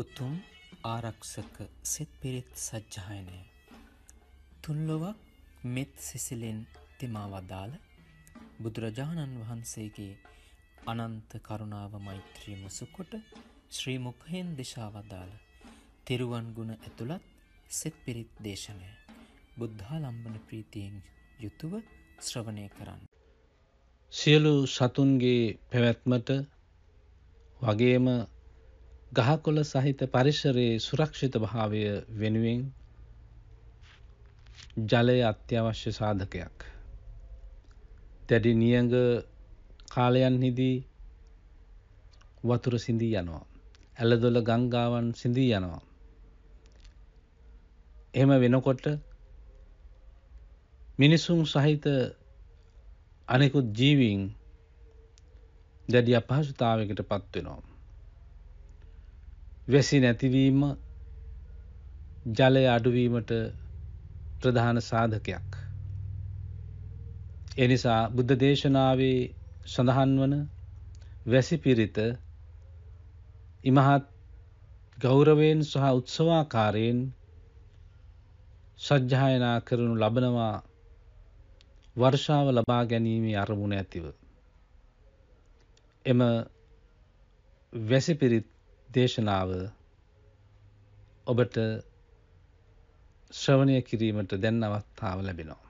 උතුම් ආරක්ෂක සෙත් පිරිත් සජ්්‍යායනය තුන්ලොවක් මෙත් සිසිලෙන් තෙමා වදාළ බුදුරජාණන් වහන්සේගේ අනන්ත කරුණාව මෛත්‍රී මුසුකොට ශ්‍රීමුකහෙන් දෙශාවදාළ තෙරුවන් ගුණ ඇතුළත් සෙත් පිරිත් දේශනය බුද්ධාලම්බන ප්‍රීතියෙන් යුතුව ශ්‍රවණය කරන්න. සියලු සතුන්ගේ පැවැත්මට වගේම ගහකොළ සහිත පරිසරයේ සුරක්ෂිත භාවය වෙනුවෙන් ජලය අත්‍යවශ්‍ය සාධකයක්. දැඩි නියඟ කාලයන්හිදී වතුර සිඳී යනවා. ඇලදොල ගංගාවන් සිඳී යනවා. එහෙම වෙනකොට මිනිසුන් සහිත අනෙකුත් ජීවීන් දැඩි අපහසුතාවකට පත්වෙනවා. වැසි නැතිවීම ජලය අඩුවීමට ප්‍රධාන සාධකයක්. එනිසා බුද්ධ දේශනාවේ සඳහන් වන වැසි පිරිත ඉමහත් ගෞරවයෙන් සහ උත්සවාකාරයෙන් සජ්්‍යායනා කරනු ලබනවා වර්ෂාව ලබා ගැනීමේ අරමුණ ඇතිව. එම වැසිපිරිත් දේශනාව ඔබට ශ්‍රවණය කිරීමට දැන් අවස්ථාව ලැබෙනවා.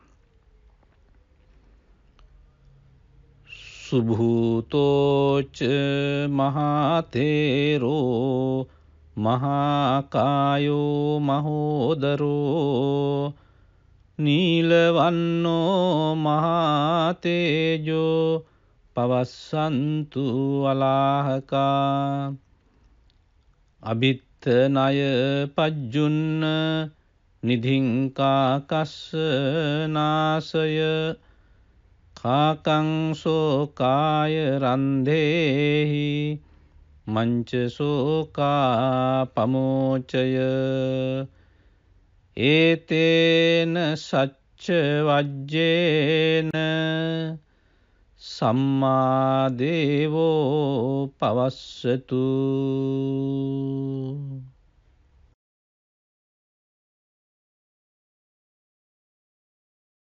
සුභූතෝච මහාතේරෝ මහාකායෝ මහෝදරෝ නීලවන්නෝ මහාතේජෝ පවස්සන්තු අලාහකා අභිත්තනය පජ්ජුන්න නිධිංකාකස්සනාසය කාකංසෝකාය රන්දේහි මංචසෝකා පමෝචය ඒතේන සච්ච වජ්ජේන සම්මාදේවෝ පවස්සතු